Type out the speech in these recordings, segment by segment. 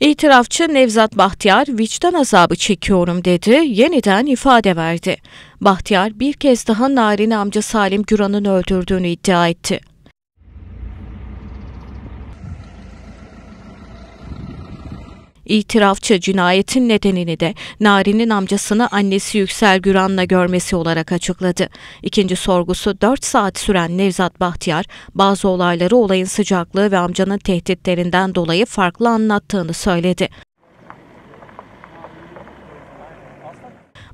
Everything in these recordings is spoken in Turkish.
İtirafçı Nevzat Bahtiyar vicdan azabı çekiyorum dedi, yeniden ifade verdi. Bahtiyar bir kez daha Narin amca Salim Güran'ın öldürdüğünü iddia etti. İtirafçı cinayetin nedenini de Nari'nin amcasını annesi Yüksel Güran'la görmesi olarak açıkladı. İkinci sorgusu 4 saat süren Nevzat Bahtiyar bazı olayları olayın sıcaklığı ve amcanın tehditlerinden dolayı farklı anlattığını söyledi.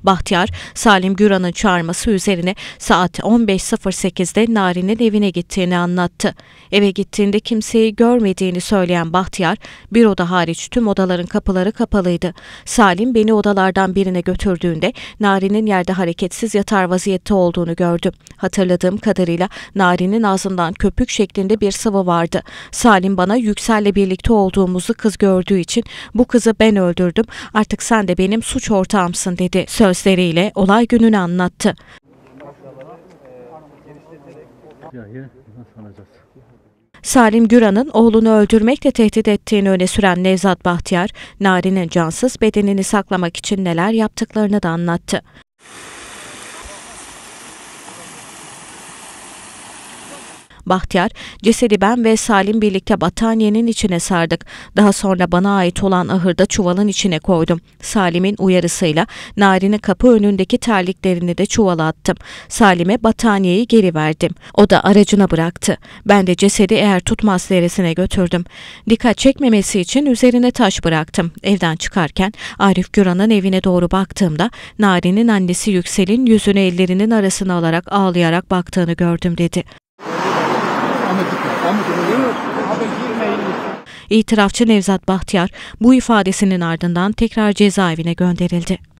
Bahtiyar, Salim Güran'ın çağırması üzerine saat 15.08'de Narin'in evine gittiğini anlattı. Eve gittiğinde kimseyi görmediğini söyleyen Bahtiyar, bir oda hariç tüm odaların kapıları kapalıydı. Salim beni odalardan birine götürdüğünde Narin'in yerde hareketsiz yatar vaziyette olduğunu gördüm. Hatırladığım kadarıyla Narin'in ağzından köpük şeklinde bir sıvı vardı. Salim bana Yüksel'le birlikte olduğumuzu kız gördüğü için bu kızı ben öldürdüm artık sen de benim suç ortağımsın dedi. Söz gözleriyle olay gününü anlattı. Salim Güran'ın oğlunu öldürmekle tehdit ettiğini öne süren Nevzat Bahtiyar, Nari'nin cansız bedenini saklamak için neler yaptıklarını da anlattı. Bahtiyar, cesedi ben ve Salim birlikte battaniyenin içine sardık. Daha sonra bana ait olan ahırda çuvalın içine koydum. Salim'in uyarısıyla Narin'i kapı önündeki terliklerini de çuvala attım. Salim'e battaniyeyi geri verdim. O da aracına bıraktı. Ben de cesedi eğer tutmaz deresine götürdüm. Dikkat çekmemesi için üzerine taş bıraktım. Evden çıkarken Arif Güran'ın evine doğru baktığımda Narin'in annesi Yüksel'in yüzünü ellerinin arasına alarak ağlayarak baktığını gördüm dedi. İtirafçı Nevzat Bahtiyar bu ifadesinin ardından tekrar cezaevine gönderildi.